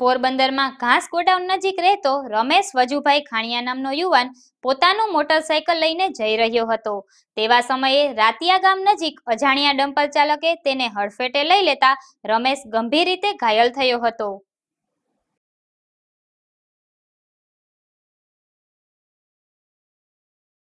પોરબંદરમાં ઘાસ ગોડાઉન નજીક રહેતો રમેશ વજુભાઈ ખાણિયા નામનો યુવાન પોતાનું મોટરસાયકલ લઈને જઈ રહ્યો હતો તેવા સમયે રાતિયા ગામ નજીક અજાણ્યા ડમ્પર ચાલકે તેને હડફેટે લઈ લેતા રમેશ ગંભીર રીતે ઘાયલ થયો હતો